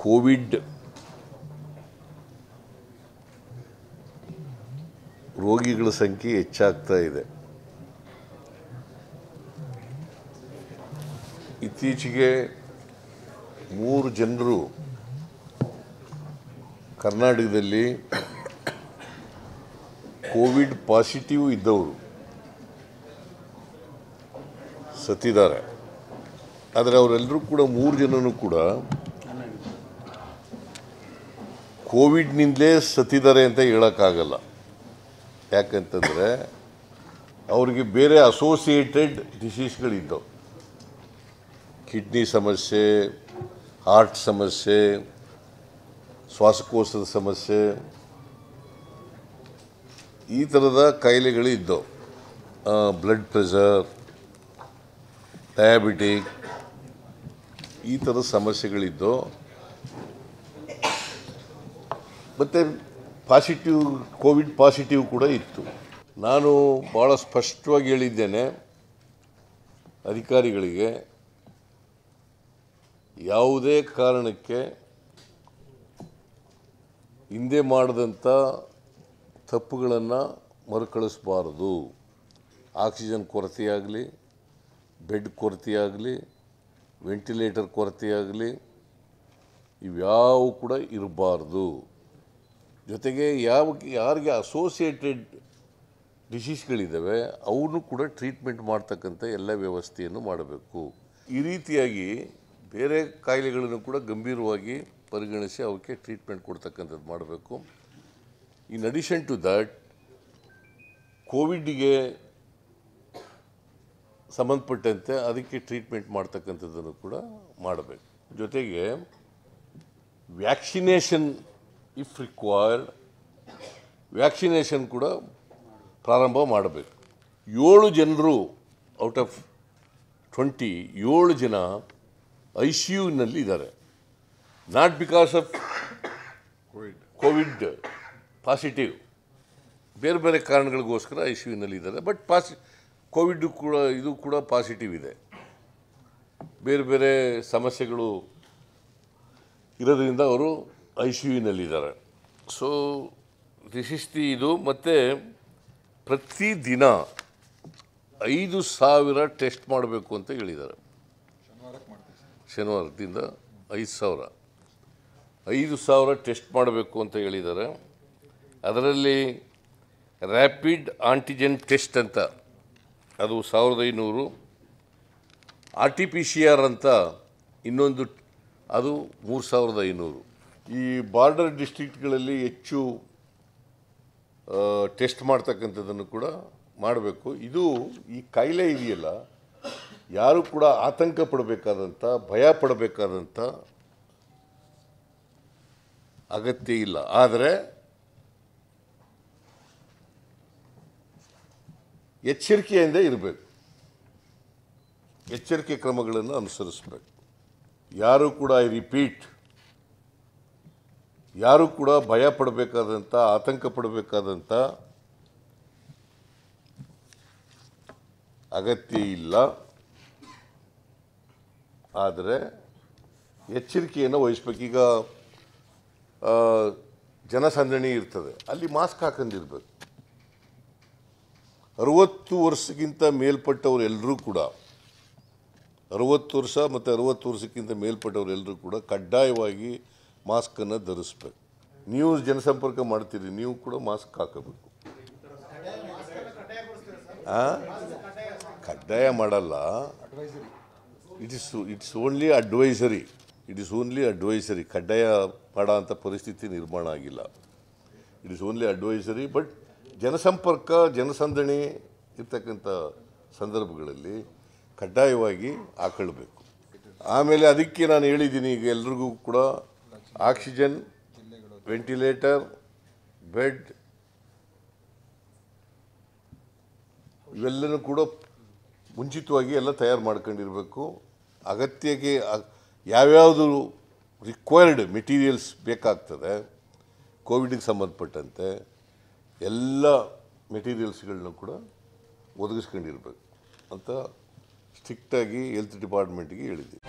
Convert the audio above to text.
Covid ರೋಗಿಗಳ ಸಂಖ್ಯೆ ಹೆಚ್ಚಾಗ್ತಾ ಇದೆ ಇತ್ತೀಚೆಗೆ ಮೂರು ಜನರು ಕರ್ನಾಟಕದಲ್ಲಿ ಕೋವಿಡ್ ಪಾಸಿಟಿವ್ ಇದ್ದವರು ಸತ್ತಿದ್ದಾರೆ ಆದರೆ ಅವರೆಲ್ಲರೂ ಕೂಡ ಮೂರು ಜನನೂ ಕೂಡ ಕೋವಿಡ್ನಿಂದಲೇ ಸತ್ತಿದ್ದಾರೆ ಅಂತ ಹೇಳೋಕ್ಕಾಗಲ್ಲ ಯಾಕಂತಂದರೆ ಅವರಿಗೆ ಬೇರೆ ಅಸೋಸಿಯೇಟೆಡ್ ಡಿಸೀಸ್ಗಳಿದ್ದವು ಕಿಡ್ನಿ ಸಮಸ್ಯೆ ಹಾರ್ಟ್ ಸಮಸ್ಯೆ ಶ್ವಾಸಕೋಶದ ಸಮಸ್ಯೆ ಈ ಥರದ ಕಾಯಿಲೆಗಳು ಇದ್ದವು ಬ್ಲಡ್ ಪ್ರೆಷರ್ ಡಯಾಬಿಟಿಕ್ ಈ ಥರದ ಸಮಸ್ಯೆಗಳಿದ್ದು ಮತ್ತು ಪಾಸಿಟಿವ್ ಕೋವಿಡ್ ಪಾಸಿಟಿವ್ ಕೂಡ ಇತ್ತು ನಾನು ಭಾಳ ಸ್ಪಷ್ಟವಾಗಿ ಹೇಳಿದ್ದೇನೆ ಅಧಿಕಾರಿಗಳಿಗೆ ಯಾವುದೇ ಕಾರಣಕ್ಕೆ ಹಿಂದೆ ಮಾಡಿದಂಥ ತಪ್ಪುಗಳನ್ನು ಮರುಕಳಿಸಬಾರದು ಆಕ್ಸಿಜನ್ ಕೊರತೆಯಾಗಲಿ ಬೆಡ್ ಕೊರತೆಯಾಗಲಿ ವೆಂಟಿಲೇಟರ್ ಕೊರತೆಯಾಗಲಿ ಇವ್ಯಾವು ಕೂಡ ಇರಬಾರ್ದು ಜೊತೆಗೆ ಯಾವ ಯಾರಿಗೆ ಅಸೋಸಿಯೇಟೆಡ್ ಡಿಸೀಸ್ಗಳಿದ್ದಾವೆ ಅವನು ಕೂಡ ಟ್ರೀಟ್ಮೆಂಟ್ ಮಾಡ್ತಕ್ಕಂಥ ಎಲ್ಲ ವ್ಯವಸ್ಥೆಯನ್ನು ಮಾಡಬೇಕು ಈ ರೀತಿಯಾಗಿ ಬೇರೆ ಕಾಯಿಲೆಗಳನ್ನು ಕೂಡ ಗಂಭೀರವಾಗಿ ಪರಿಗಣಿಸಿ ಅವಕ್ಕೆ ಟ್ರೀಟ್ಮೆಂಟ್ ಕೊಡ್ತಕ್ಕಂಥದ್ದು ಮಾಡಬೇಕು ಇನ್ ಅಡಿಷನ್ ಟು ದಟ್ ಕೋವಿಡ್ಗೆ ಸಂಬಂಧಪಟ್ಟಂತೆ ಅದಕ್ಕೆ ಟ್ರೀಟ್ಮೆಂಟ್ ಮಾಡ್ತಕ್ಕಂಥದ್ದನ್ನು ಕೂಡ ಮಾಡಬೇಕು ಜೊತೆಗೆ ವ್ಯಾಕ್ಸಿನೇಷನ್ ಇಫ್ ರಿಕ್ವೈರ್ಡ್ ವ್ಯಾಕ್ಸಿನೇಷನ್ ಕೂಡ ಪ್ರಾರಂಭ ಮಾಡಬೇಕು ಏಳು ಜನರು ಔಟ್ ಆಫ್ ಟ್ವೆಂಟಿ ಏಳು ಜನ ಐ ಸಿ ಯುನಲ್ಲಿ ಇದ್ದಾರೆ not because of COVID COVID positive ಬೇರೆ ಬೇರೆ ಕಾರಣಗಳಿಗೋಸ್ಕರ ಐ ಸಿ ಯುನಲ್ಲಿ ಇದ್ದಾರೆ ಬಟ್ ಪಾಸಿ ಕೋವಿಡ್ ಕೂಡ ಇದು ಕೂಡ ಪಾಸಿಟಿವ್ ಇದೆ ಬೇರೆ ಬೇರೆ ಸಮಸ್ಯೆಗಳು ಇರೋದರಿಂದ ಅವರು ಐ ಸಿ ಯುನಲ್ಲಿದ್ದಾರೆ ಸೊ ದಿಸ್ ಇದು ಮತ್ತು ಪ್ರತಿದಿನ ಐದು ಸಾವಿರ ಟೆಸ್ಟ್ ಮಾಡಬೇಕು ಅಂತ ಹೇಳಿದ್ದಾರೆ ಶನಿವಾರದಿಂದ ಐದು ಸಾವಿರ ಐದು ಸಾವಿರ ಟೆಸ್ಟ್ ಮಾಡಬೇಕು ಅಂತ ಹೇಳಿದ್ದಾರೆ ಅದರಲ್ಲಿ ರ್ಯಾಪಿಡ್ ಆಂಟಿಜೆನ್ ಟೆಸ್ಟ್ ಅಂತ ಅದು ಸಾವಿರದ ಐನೂರು R T P C R ಅಂತ ಇನ್ನೊಂದು ಅದು ಮೂರು ಸಾವಿರದ ಐನೂರು ಈ ಬಾರ್ಡರ್ ಡಿಸ್ಟ್ರಿಕ್ಟ್ಗಳಲ್ಲಿ ಹೆಚ್ಚು ಟೆಸ್ಟ್ ಮಾಡ್ತಕ್ಕಂಥದ್ದನ್ನು ಕೂಡ ಮಾಡಬೇಕು ಇದು ಈ ಕಾಯಿಲೆ ಇದೆಯಲ್ಲ ಯಾರು ಕೂಡ ಆತಂಕ ಪಡಬೇಕಾದಂಥ ಭಯ ಪಡಬೇಕಾದಂಥ ಅಗತ್ಯ ಇಲ್ಲ ಆದರೆ ಎಚ್ಚರಿಕೆಯಿಂದ ಇರಬೇಕು ಎಚ್ಚರಿಕೆ ಕ್ರಮಗಳನ್ನು ಅನುಸರಿಸಬೇಕು ಯಾರು ಕೂಡ ಐ ರಿಪೀಟ್ ಯಾರು ಕೂಡ ಭಯ ಪಡಬೇಕಾದಂಥ ಆತಂಕ ಪಡಬೇಕಾದಂಥ ಅಗತ್ಯ ಇಲ್ಲ ಆದರೆ ಎಚ್ಚರಿಕೆಯನ್ನು ಈಗ ಜನಸಂದಣಿ ಇರ್ತದೆ ಅಲ್ಲಿ ಮಾಸ್ಕ್ ಹಾಕೊಂಡಿರ್ಬೇಕು ಅರುವತ್ತು ವರ್ಷಕ್ಕಿಂತ ಮೇಲ್ಪಟ್ಟವರೆಲ್ಲರೂ ಕೂಡ ಅರುವತ್ತು ವರ್ಷ ಮತ್ತು ಅರುವತ್ತು ವರ್ಷಕ್ಕಿಂತ ಮೇಲ್ಪಟ್ಟವರೆಲ್ಲರೂ ಕೂಡ ಕಡ್ಡಾಯವಾಗಿ ಮಾಸ್ಕನ್ನು ಧರಿಸ್ಬೇಕು ನೀವು ಜನಸಂಪರ್ಕ ಮಾಡ್ತೀರಿ ನೀವು ಕೂಡ ಮಾಸ್ಕ್ ಹಾಕಬೇಕು ಕಡ್ಡಾಯ ಮಾಡಲ್ಲ it is it's only advisory it is only advisory ಕಡ್ಡಾಯ ಮಾಡೋ ಅಂಥ ಪರಿಸ್ಥಿತಿ ನಿರ್ಮಾಣ ಆಗಿಲ್ಲ it is only advisory but ಜನಸಂಪರ್ಕ ಜನಸಂದಣಿ ಇರ್ತಕ್ಕಂಥ ಸಂದರ್ಭಗಳಲ್ಲಿ ಕಡ್ಡಾಯವಾಗಿ ಹಾಕಳ್ಬೇಕು ಆಮೇಲೆ ಅದಕ್ಕೆ ನಾನು ಹೇಳಿದ್ದೀನಿ ಈಗ ಎಲ್ರಿಗೂ ಕೂಡ ಆಕ್ಸಿಜನ್ ವೆಂಟಿಲೇಟರ್ ಬೆಡ್ ಇವೆಲ್ಲನೂ ಕೂಡ ಮುಂಚಿತವಾಗಿ ಎಲ್ಲ ತಯಾರು ಮಾಡ್ಕೊಂಡಿರಬೇಕು ಅಗತ್ಯಕ್ಕೆ ಯಾವ್ಯಾವುದು ರಿಕ್ವೈರ್ಡ್ ಮೆಟೀರಿಯಲ್ಸ್ ಬೇಕಾಗ್ತದೆ ಕೋವಿಡಿಗೆ ಸಂಬಂಧಪಟ್ಟಂತೆ ಎಲ್ಲ ಮೆಟೀರಿಯಲ್ಸ್ಗಳನ್ನೂ ಕೂಡ ಒದಗಿಸ್ಕೊಂಡಿರ್ಬೇಕು ಅಂತ ಸ್ಟ್ರಿಕ್ಟಾಗಿ ಹೆಲ್ತ್ ಡಿಪಾರ್ಟ್ಮೆಂಟ್ಗೆ ಹೇಳಿದ್ವಿ